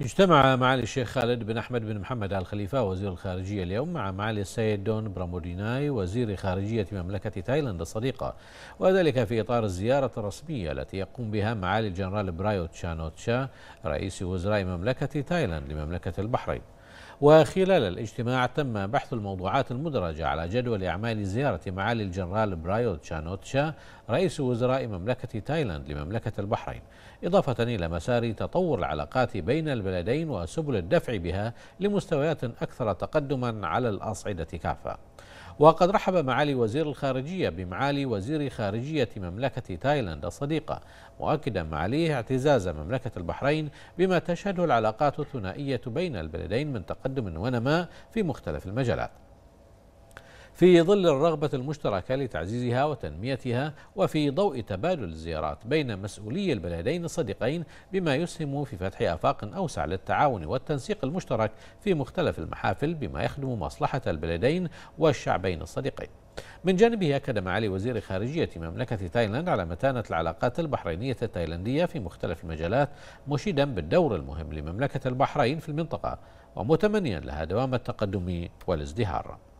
اجتمع معالي الشيخ خالد بن أحمد بن محمد آل خليفة وزير الخارجية اليوم مع معالي السيد دون براموديناي وزير خارجية مملكة تايلاند الصديقة وذلك في إطار الزيارة الرسمية التي يقوم بها معالي الجنرال برايو تشانوتشا رئيس وزراء مملكة تايلاند لمملكة البحرين وخلال الاجتماع تم بحث الموضوعات المدرجة على جدول أعمال زيارة معالي الجنرال برايو تشانوتشا رئيس وزراء مملكة تايلاند لمملكة البحرين إضافة إلى مسار تطور العلاقات بين البلدين وسبل الدفع بها لمستويات أكثر تقدما على الأصعدة كافة وقد رحب معالي وزير الخارجية بمعالي وزير خارجية مملكة تايلاند الصديقة مؤكدا معاليه اعتزاز مملكة البحرين بما تشهده العلاقات الثنائية بين البلدين من تقدم ونماء في مختلف المجالات في ظل الرغبة المشتركة لتعزيزها وتنميتها وفي ضوء تبادل الزيارات بين مسؤولي البلدين الصديقين بما يسهم في فتح آفاق أوسع للتعاون والتنسيق المشترك في مختلف المحافل بما يخدم مصلحة البلدين والشعبين الصديقين من جانبه أكد معالي وزير خارجية مملكة تايلاند على متانة العلاقات البحرينية التايلاندية في مختلف المجالات مشيدا بالدور المهم لمملكة البحرين في المنطقة ومتمنيا لها دوام التقدم والازدهار